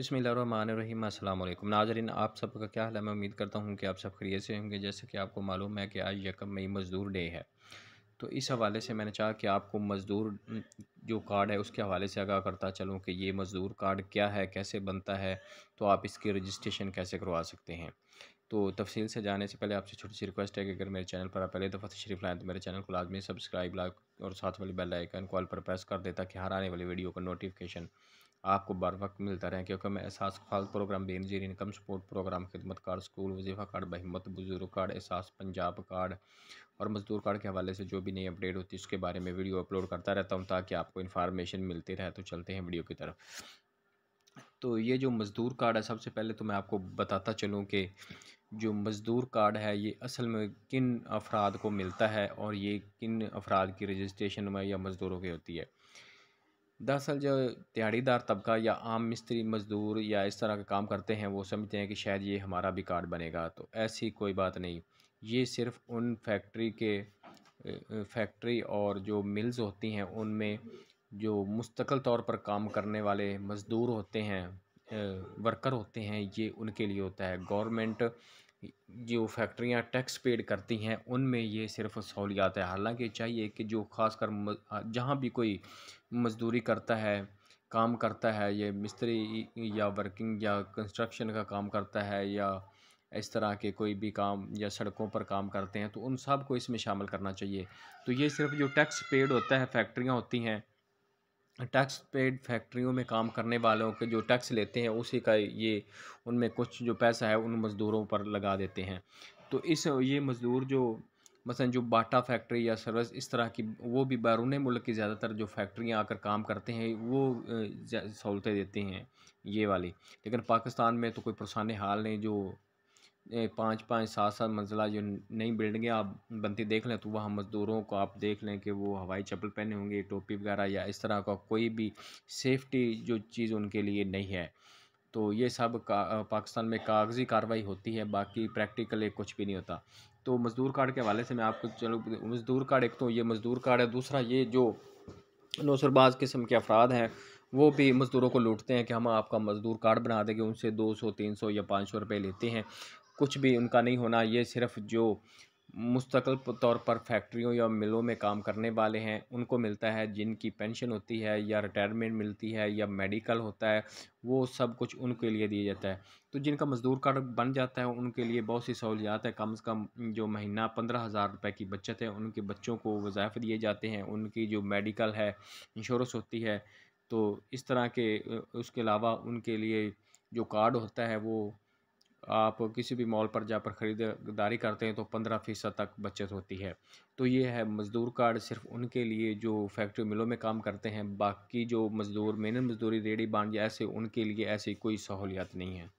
बसमीम अल्लाम नाजरीन आप सबका क्या हाल है मैं उम्मीद करता हूँ कि आप सब खरीत से होंगे जैसे कि आपको मालूम है कि आज यकम मई मज़दूर डे है तो इस हवाले से मैंने चाहा कि आपको मज़दूर जो कार्ड है उसके हवाले से आगाह करता चलूँ कि ये मज़दूर कार्ड क्या है कैसे बनता है तो आप इसकी रजिस्ट्रेशन कैसे करवा सकते हैं तो तफसील से जाने से पहले आपसे छोटी सी रिक्वेस्ट है कि अगर मेरे चैनल पर आप पहले दफ़ा तशरीफ़ लाएँ तो मेरे चैनल को लाजमी सब्सक्राइब लाइक और साथ वाली बेल आइकन कॉल पर प्रेस कर देता कि हर आने वाली वीडियो का नोटिफिकेशन आपको बर वक्त मिलता रहे क्योंकि मैं एहसास खाल program Benazir income support program Khidmat card school वजीफ़ा कार्ड बहिमत बुजुर्ग कार्ड एहसास पंजाब कार्ड और मजदूर कार्ड के हवाले से जो भी नई अपडेट होती है उसके बारे में वीडियो अपलोड करता रहता हूँ ताकि आपको इन्फॉर्मेशन मिलती रहे तो चलते हैं वीडियो की तरफ तो ये जो मज़दूर कार्ड है सबसे पहले तो मैं आपको बताता चलूँ कि जो मज़दूर कार्ड है ये असल में किन अफराद को मिलता है और ये किन अफराद की रजिस्ट्रेशन में या मज़दूरों की होती है दरअसल जो दिहाड़ीदार तबका या आम मिस्त्री मज़दूर या इस तरह का काम करते हैं वो समझते हैं कि शायद ये हमारा भी कार्ड बनेगा तो ऐसी कोई बात नहीं ये सिर्फ उन फैक्ट्री के फैक्ट्री और जो मिल्स होती हैं उनमें जो मुस्तकिल तौर पर काम करने वाले मज़दूर होते हैं वर्कर होते हैं ये उनके लिए होता है गवर्नमेंट जो फैक्ट्रियाँ टैक्स पेड करती हैं उनमें ये सिर्फ सहूलियात है हालांकि चाहिए कि जो खासकर जहाँ भी कोई मज़दूरी करता है काम करता है ये मिस्त्री या वर्किंग या कंस्ट्रक्शन का काम करता है या इस तरह के कोई भी काम या सड़कों पर काम करते हैं तो उन सब को इसमें शामिल करना चाहिए तो ये सिर्फ जो टैक्स पेड होता है फैक्ट्रियाँ होती हैं टैक्स पेड फैक्ट्रियों में काम करने वालों के जो टैक्स लेते हैं उसी का ये उनमें कुछ जो पैसा है उन मज़दूरों पर लगा देते हैं तो इस ये मज़दूर जो मसलन जो बाटा फैक्ट्री या सर्विस इस तरह की वो भी बैरून मुल्क की ज़्यादातर जो फैक्ट्रियाँ आकर काम करते हैं वो सहूलतें देते हैं ये वाली लेकिन पाकिस्तान में तो कोई परेशान हाल नहीं जो पाँच पाँच सात सात मंजिला जो नई बिल्डिंगें आप बनती देख लें तो वहाँ मज़दूरों को आप देख लें कि वो हवाई चप्पल पहने होंगे टोपी वगैरह या इस तरह का कोई भी सेफ्टी जो चीज़ उनके लिए नहीं है तो ये सब का पाकिस्तान में कागज़ी कार्रवाई होती है बाकी प्रैक्टिकली कुछ भी नहीं होता तो मज़दूर कार्ड के हवाले से मैं आपको चलो मज़दूर कार्ड एक तो ये मज़दूर कार्ड है दूसरा ये जो नौसरबाज किस्म के अफराद हैं वो भी मज़दूरों को लूटते हैं कि हम आपका मज़दूर कार्ड बना देंगे उनसे दो सौ तीन सौ या पाँच सौ रुपये लेते हैं कुछ भी उनका नहीं होना ये सिर्फ जो मुस्तकल तौर पर फैक्ट्रियों या मिलों में काम करने वाले हैं उनको मिलता है जिनकी पेंशन होती है या रिटायरमेंट मिलती है या मेडिकल होता है वो सब कुछ उनके लिए दिया जाता है तो जिनका मज़दूर कार्ड बन जाता है उनके लिए बहुत सी सहूलियात है कम से कम जो महीना पंद्रह हज़ार रुपये की बचत है उनके बच्चों को वज़ायफ दिए जाते हैं उनकी जो मेडिकल है इंश्योरेंस होती है तो इस तरह के उसके अलावा उनके लिए जो कार्ड होता है वो आप किसी भी मॉल पर जाकर ख़रीदारी करते हैं तो पंद्रह फ़ीसद तक बचत होती है तो ये है मज़दूर कार्ड सिर्फ उनके लिए जो फैक्ट्री मिलों में काम करते हैं बाकी जो मज़दूर मेहनत मज़दूरी रेडी बांध या ऐसे उनके लिए ऐसी कोई सहूलियत नहीं है